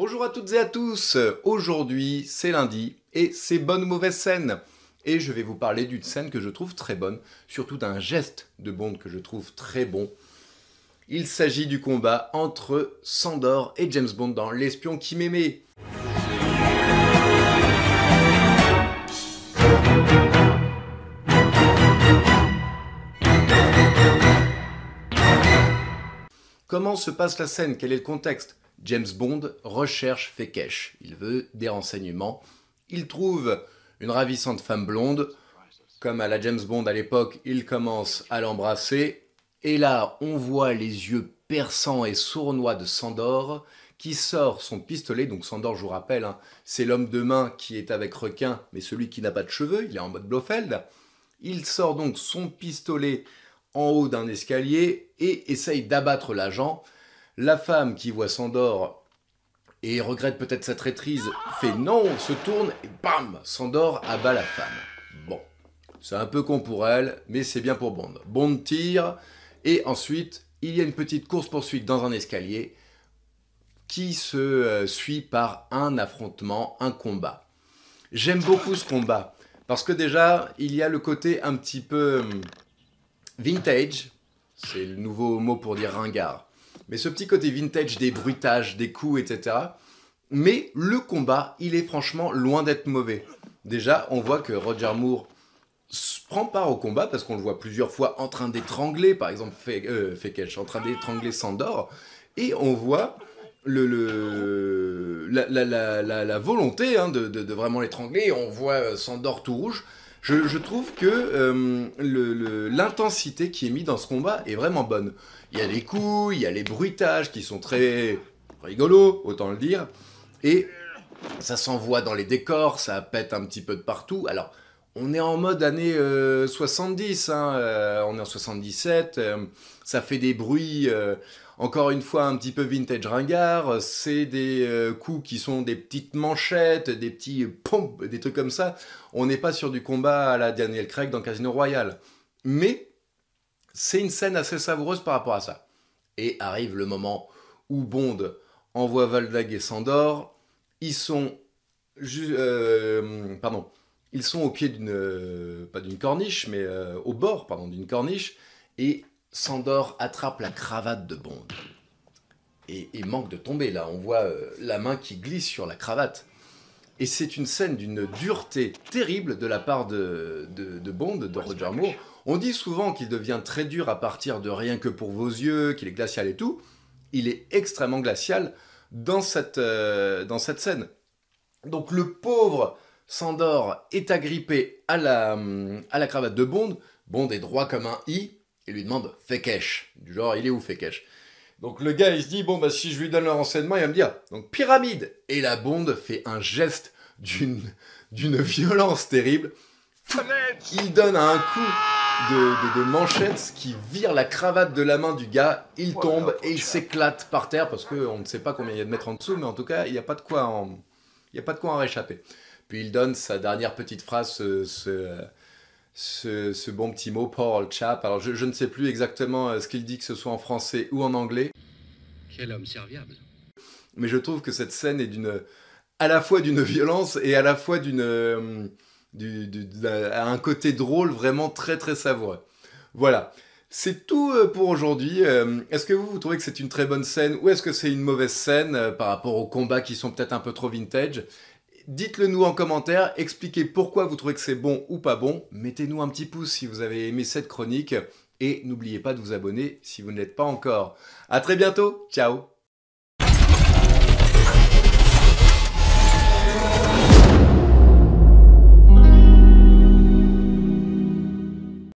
Bonjour à toutes et à tous, aujourd'hui c'est lundi et c'est bonne ou mauvaise scène. Et je vais vous parler d'une scène que je trouve très bonne, surtout d'un geste de Bond que je trouve très bon. Il s'agit du combat entre Sandor et James Bond dans L'espion qui m'aimait. Comment se passe la scène Quel est le contexte James Bond recherche Fekesh. Il veut des renseignements. Il trouve une ravissante femme blonde. Comme à la James Bond à l'époque, il commence à l'embrasser. Et là, on voit les yeux perçants et sournois de Sandor qui sort son pistolet. Donc Sandor, je vous rappelle, hein, c'est l'homme de main qui est avec Requin, mais celui qui n'a pas de cheveux, il est en mode Blofeld. Il sort donc son pistolet en haut d'un escalier et essaye d'abattre l'agent. La femme qui voit Sandor et regrette peut-être sa traîtrise fait non, se tourne et bam Sandor abat la femme. Bon, c'est un peu con pour elle, mais c'est bien pour Bond. Bond tire et ensuite il y a une petite course-poursuite dans un escalier qui se euh, suit par un affrontement, un combat. J'aime beaucoup ce combat parce que déjà il y a le côté un petit peu hum, vintage, c'est le nouveau mot pour dire ringard mais ce petit côté vintage des bruitages, des coups, etc. Mais le combat, il est franchement loin d'être mauvais. Déjà, on voit que Roger Moore prend part au combat parce qu'on le voit plusieurs fois en train d'étrangler, par exemple euh, Fekesh, en train d'étrangler Sandor, et on voit la, volonté hein, de, de, vraiment l'étrangler, on voit Sandor tout rouge, je, trouve que euh, l'intensité qui est mise dans ce combat est vraiment bonne. Il y a les coups, il y a les bruitages qui sont très rigolos, autant le dire. Et ça s'envoie dans les décors, ça pète un petit peu de partout. Alors, on est en mode année 70, euh, hein, euh, on est en 77, euh, ça fait des bruits, encore une fois un petit peu vintage ringard, c'est des coups qui sont des petites manchettes, des petits pompes, des trucs comme ça. On n'est pas sur du combat à la Daniel Craig dans Casino Royale. Mais c'est une scène assez savoureuse par rapport à ça. Et arrive le moment où Bond envoie Valdag et Sandor, ils sont... pardon ils sont au pied d'une, euh, pas d'une corniche, mais euh, au bord, pardon, d'une corniche, et Sandor attrape la cravate de Bond. Et, manque de tomber, là, on voit euh, la main qui glisse sur la cravate. Et c'est une scène d'une dureté terrible de la part de, de, Bond, de Roger Moore. On dit souvent qu'il devient très dur à partir de rien que pour vos yeux, qu'il est glacial et tout. Il est extrêmement glacial dans cette, dans cette scène. Donc le pauvre Sandor est agrippé à la, cravate de Bond. Bond est droit comme un i et lui demande Fekesh. Du genre, il est où Fekesh donc le gars, il se dit, bon, bah, si je lui donne le renseignement, il va me dire, donc pyramide Et la Bond fait un geste d'une, d'une violence terrible. Il donne un coup de, de, manchette qui vire la cravate de la main du gars, il tombe et il s'éclate par terre, parce qu'on ne sait pas combien il y a de mètres en dessous, mais en tout cas, il n'y a pas de quoi il y a pas de quoi en réchapper. Puis il donne sa dernière petite phrase, ce, bon petit mot, Paul Chap. Alors je, ne sais plus exactement euh, ce qu'il dit, que ce soit en français ou en anglais. Quel homme serviable. Mais je trouve que cette scène est d'une à la fois d'une violence et à la fois d'une euh, côté drôle vraiment très très savoureux. Voilà. C'est tout euh, pour aujourd'hui. Est-ce que vous, vous trouvez que c'est une très bonne scène ou est-ce que c'est une mauvaise scène par rapport aux combats qui sont peut-être un peu trop vintage Dites-le nous en commentaire, expliquez pourquoi vous trouvez que c'est bon ou pas bon. Mettez-nous un petit pouce si vous avez aimé cette chronique et n'oubliez pas de vous abonner si vous ne l'êtes pas encore. À très bientôt, ciao